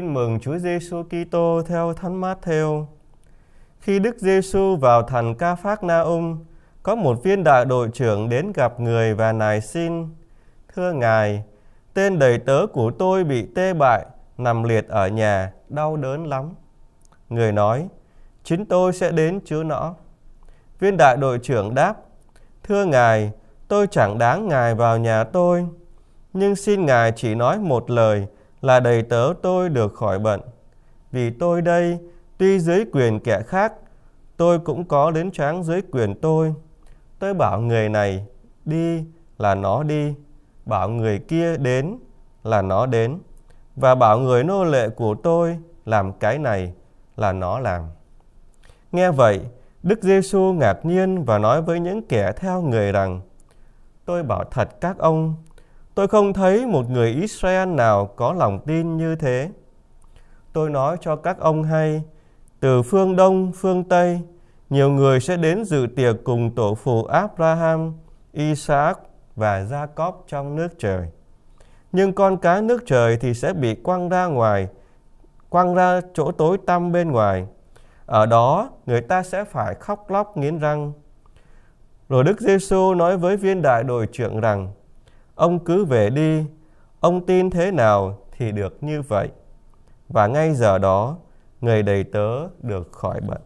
Tin mừng Chúa Giêsu Kitô theo Thánh Matthew. Khi Đức Giêsu vào thành Ca Phác Na Um, có một viên đại đội trưởng đến gặp người và nài xin: "Thưa ngài, tên đầy tớ của tôi bị tê bại, nằm liệt ở nhà, đau đớn lắm." Người nói: "Chính tôi sẽ đến chữa nó." Viên đại đội trưởng đáp: "Thưa ngài, tôi chẳng đáng ngài vào nhà tôi, nhưng xin ngài chỉ nói một lời." là đầy tớ tôi được khỏi bệnh Vì tôi đây, tuy dưới quyền kẻ khác, tôi cũng có đến tráng dưới quyền tôi. Tôi bảo người này đi là nó đi, bảo người kia đến là nó đến, và bảo người nô lệ của tôi làm cái này là nó làm. Nghe vậy, Đức Giêsu ngạc nhiên và nói với những kẻ theo người rằng: Tôi bảo thật các ông, Tôi không thấy một người Israel nào có lòng tin như thế. Tôi nói cho các ông hay, từ phương Đông, phương Tây, nhiều người sẽ đến dự tiệc cùng tổ phụ Abraham, Isaac và Jacob trong nước trời. Nhưng con cá nước trời thì sẽ bị quăng ra ngoài, quăng ra chỗ tối tăm bên ngoài. Ở đó, người ta sẽ phải khóc lóc nghiến răng. Rồi Đức Giêsu nói với viên đại đội trưởng rằng: Ông cứ về đi, ông tin thế nào thì được như vậy. Và ngay giờ đó, người đầy tớ được khỏi bệnh.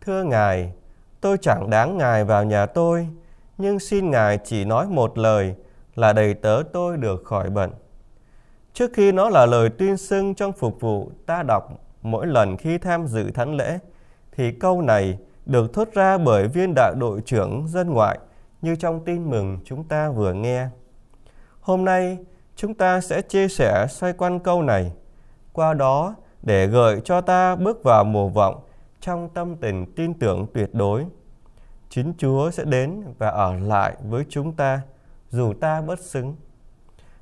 Thưa Ngài, tôi chẳng đáng Ngài vào nhà tôi, nhưng xin Ngài chỉ nói một lời là đầy tớ tôi được khỏi bệnh. Trước khi nó là lời tuyên xưng trong phục vụ ta đọc mỗi lần khi tham dự thánh lễ, thì câu này được thốt ra bởi viên đại đội trưởng dân ngoại như trong tin mừng chúng ta vừa nghe. Hôm nay, chúng ta sẽ chia sẻ xoay quanh câu này, qua đó để gợi cho ta bước vào mùa vọng trong tâm tình tin tưởng tuyệt đối. Chính Chúa sẽ đến và ở lại với chúng ta dù ta bất xứng.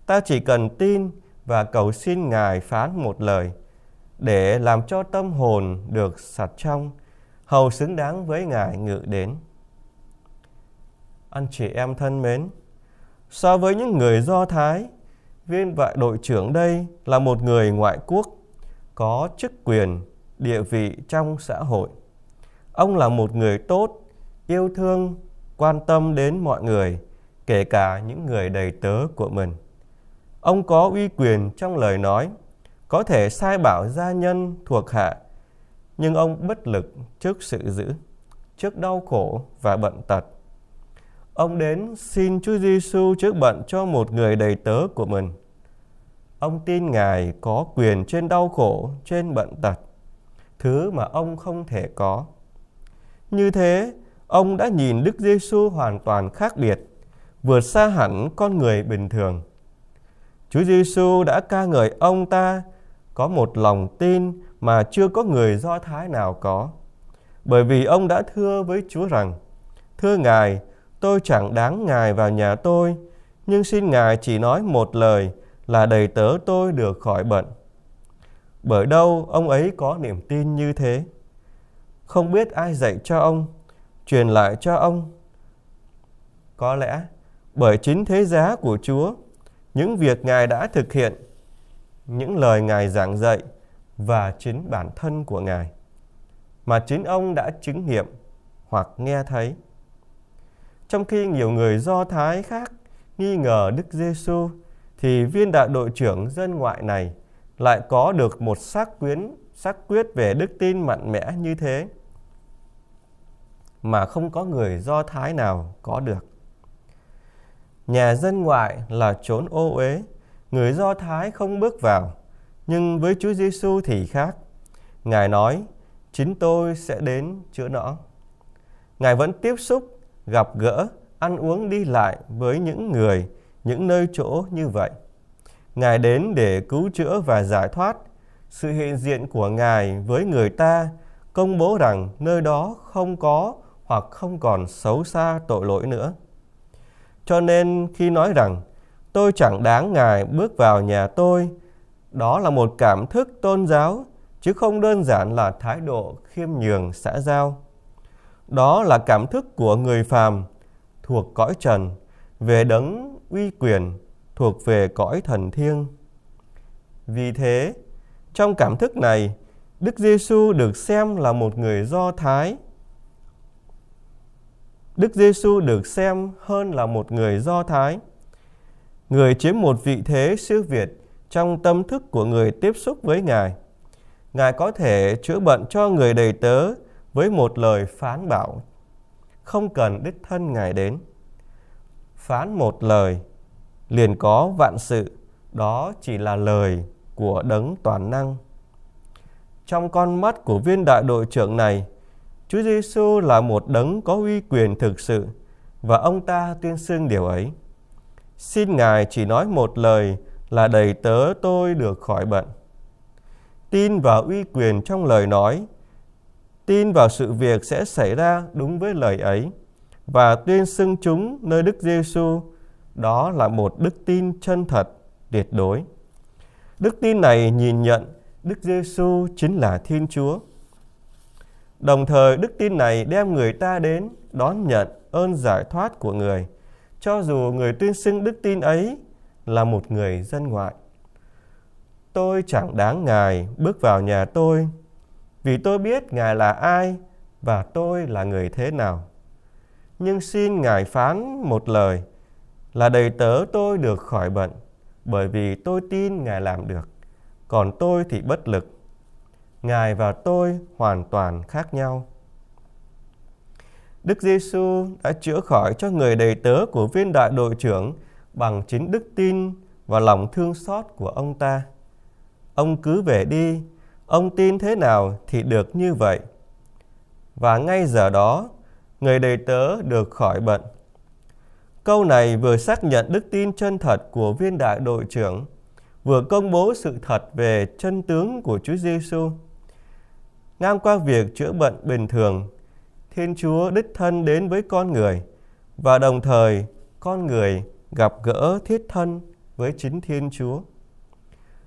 Ta chỉ cần tin và cầu xin Ngài phán một lời để làm cho tâm hồn được sạch trong hầu xứng đáng với Ngài ngự đến. Anh chị em thân mến, so với những người Do Thái, viên vại đội trưởng đây là một người ngoại quốc, có chức quyền, địa vị trong xã hội. Ông là một người tốt, yêu thương, quan tâm đến mọi người, kể cả những người đầy tớ của mình. Ông có uy quyền trong lời nói, có thể sai bảo gia nhân thuộc hạ nhưng ông bất lực trước sự dữ, trước đau khổ và bệnh tật. Ông đến xin Chúa Giêsu trước bệnh cho một người đầy tớ của mình. Ông tin Ngài có quyền trên đau khổ, trên bệnh tật, thứ mà ông không thể có. Như thế, ông đã nhìn Đức Giêsu hoàn toàn khác biệt, vượt xa hẳn con người bình thường. Chúa Giêsu đã ca ngợi ông ta có một lòng tin mà chưa có người Do Thái nào có. Bởi vì ông đã thưa với Chúa rằng, Thưa Ngài, tôi chẳng đáng Ngài vào nhà tôi, nhưng xin Ngài chỉ nói một lời là đầy tớ tôi được khỏi bệnh. Bởi đâu ông ấy có niềm tin như thế? Không biết ai dạy cho ông, truyền lại cho ông. Có lẽ bởi chính thế giá của Chúa, những việc Ngài đã thực hiện – những lời Ngài giảng dạy và chính bản thân của Ngài mà chính ông đã chứng nghiệm hoặc nghe thấy. Trong khi nhiều người Do Thái khác nghi ngờ Đức Giêsu thì viên đại đội trưởng dân ngoại này lại có được một xác quyến xác quyết về đức tin mạnh mẽ như thế mà không có người Do Thái nào có được. Nhà dân ngoại là chốn ô uế người Do Thái không bước vào, nhưng với Chúa Giêsu thì khác. Ngài nói, chính tôi sẽ đến chữa nó. Ngài vẫn tiếp xúc, gặp gỡ, ăn uống đi lại với những người, những nơi chỗ như vậy. Ngài đến để cứu chữa và giải thoát. Sự hiện diện của Ngài với người ta công bố rằng nơi đó không có hoặc không còn xấu xa tội lỗi nữa. Cho nên khi nói rằng tôi chẳng đáng ngài bước vào nhà tôi. Đó là một cảm thức tôn giáo, chứ không đơn giản là thái độ khiêm nhường xã giao. Đó là cảm thức của người phàm, thuộc cõi trần, về đấng uy quyền, thuộc về cõi thần thiêng. Vì thế, trong cảm thức này, Đức Giêsu được xem là một người Do Thái. Đức Giêsu được xem hơn là một người Do Thái người chiếm một vị thế siêu việt trong tâm thức của người tiếp xúc với Ngài. Ngài có thể chữa bệnh cho người đầy tớ với một lời phán bảo, không cần đích thân Ngài đến. Phán một lời, liền có vạn sự, đó chỉ là lời của đấng toàn năng. Trong con mắt của viên đại đội trưởng này, Chúa Giêsu là một đấng có uy quyền thực sự và ông ta tuyên xưng điều ấy. Xin Ngài chỉ nói một lời là đầy tớ tôi được khỏi bệnh Tin vào uy quyền trong lời nói, tin vào sự việc sẽ xảy ra đúng với lời ấy và tuyên xưng chúng nơi Đức Giêsu đó là một đức tin chân thật tuyệt đối. Đức tin này nhìn nhận Đức Giêsu chính là Thiên Chúa. Đồng thời đức tin này đem người ta đến đón nhận ơn giải thoát của người – cho dù người tuyên xưng đức tin ấy là một người dân ngoại. Tôi chẳng đáng Ngài bước vào nhà tôi, vì tôi biết Ngài là ai và tôi là người thế nào. Nhưng xin Ngài phán một lời là đầy tớ tôi được khỏi bệnh, bởi vì tôi tin Ngài làm được, còn tôi thì bất lực. Ngài và tôi hoàn toàn khác nhau. Đức Giêsu đã chữa khỏi cho người đầy tớ của viên đại đội trưởng bằng chính đức tin và lòng thương xót của ông ta. Ông cứ về đi, ông tin thế nào thì được như vậy. Và ngay giờ đó, người đầy tớ được khỏi bệnh. Câu này vừa xác nhận đức tin chân thật của viên đại đội trưởng, vừa công bố sự thật về chân tướng của Chúa Giêsu. Ngang qua việc chữa bệnh bình thường, Thiên Chúa đích thân đến với con người và đồng thời con người gặp gỡ thiết thân với chính Thiên Chúa.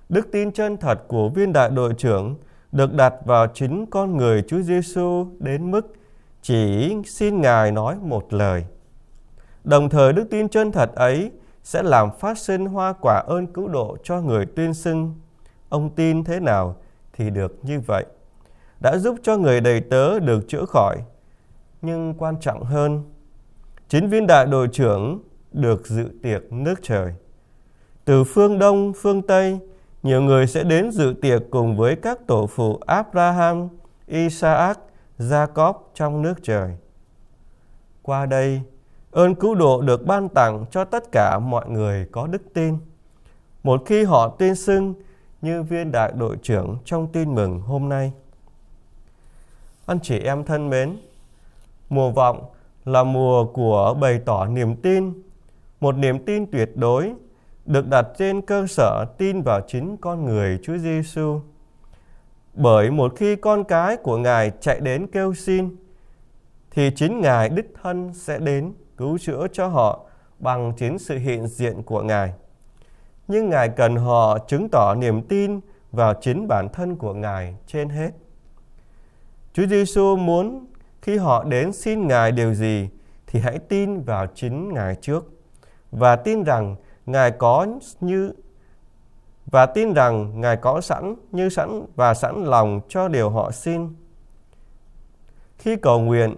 Đức tin chân thật của viên đại đội trưởng được đặt vào chính con người Chúa Giêsu đến mức chỉ xin Ngài nói một lời. Đồng thời đức tin chân thật ấy sẽ làm phát sinh hoa quả ơn cứu độ cho người tuyên xưng. Ông tin thế nào thì được như vậy. Đã giúp cho người đầy tớ được chữa khỏi nhưng quan trọng hơn, chín viên đại đội trưởng được dự tiệc nước trời. Từ phương Đông, phương Tây, nhiều người sẽ đến dự tiệc cùng với các tổ phụ Abraham, Isaac, Jacob trong nước trời. Qua đây, ơn cứu độ được ban tặng cho tất cả mọi người có đức tin. Một khi họ tin xưng như viên đại đội trưởng trong tin mừng hôm nay. Anh chị em thân mến, Mùa vọng là mùa của bày tỏ niềm tin, một niềm tin tuyệt đối được đặt trên cơ sở tin vào chính con người Chúa Giêsu. Bởi một khi con cái của Ngài chạy đến kêu xin, thì chính Ngài đích thân sẽ đến cứu chữa cho họ bằng chính sự hiện diện của Ngài. Nhưng Ngài cần họ chứng tỏ niềm tin vào chính bản thân của Ngài trên hết. Chúa Giêsu muốn khi họ đến xin Ngài điều gì thì hãy tin vào chính Ngài trước và tin rằng Ngài có như và tin rằng Ngài có sẵn như sẵn và sẵn lòng cho điều họ xin. Khi cầu nguyện,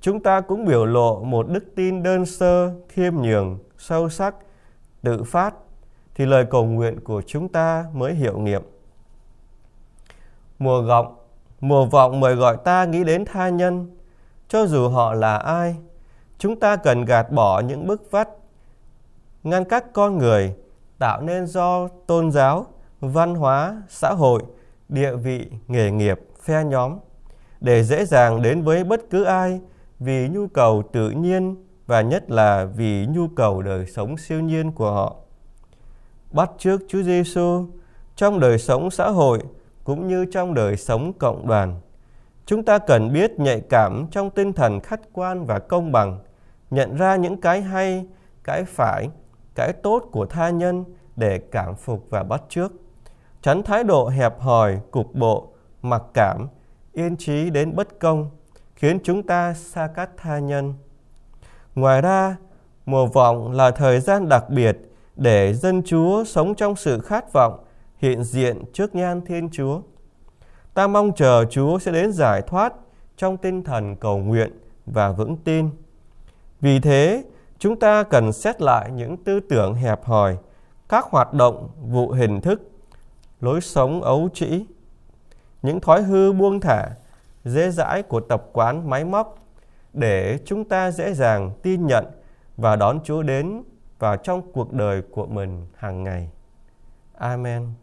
chúng ta cũng biểu lộ một đức tin đơn sơ, khiêm nhường, sâu sắc, tự phát thì lời cầu nguyện của chúng ta mới hiệu nghiệm. Mùa gọng, mùa vọng mời gọi ta nghĩ đến tha nhân, cho dù họ là ai, chúng ta cần gạt bỏ những bức vách ngăn các con người tạo nên do tôn giáo, văn hóa, xã hội, địa vị, nghề nghiệp, phe nhóm để dễ dàng đến với bất cứ ai vì nhu cầu tự nhiên và nhất là vì nhu cầu đời sống siêu nhiên của họ. Bắt chước Chúa Giêsu trong đời sống xã hội cũng như trong đời sống cộng đoàn. Chúng ta cần biết nhạy cảm trong tinh thần khách quan và công bằng, nhận ra những cái hay, cái phải, cái tốt của tha nhân để cảm phục và bắt chước. Tránh thái độ hẹp hòi, cục bộ, mặc cảm, yên trí đến bất công, khiến chúng ta xa cách tha nhân. Ngoài ra, mùa vọng là thời gian đặc biệt để dân Chúa sống trong sự khát vọng hiện diện trước nhan Thiên Chúa. Ta mong chờ Chúa sẽ đến giải thoát trong tinh thần cầu nguyện và vững tin. Vì thế, chúng ta cần xét lại những tư tưởng hẹp hòi, các hoạt động vụ hình thức, lối sống ấu trĩ, những thói hư buông thả, dễ dãi của tập quán máy móc để chúng ta dễ dàng tin nhận và đón Chúa đến vào trong cuộc đời của mình hàng ngày. Amen.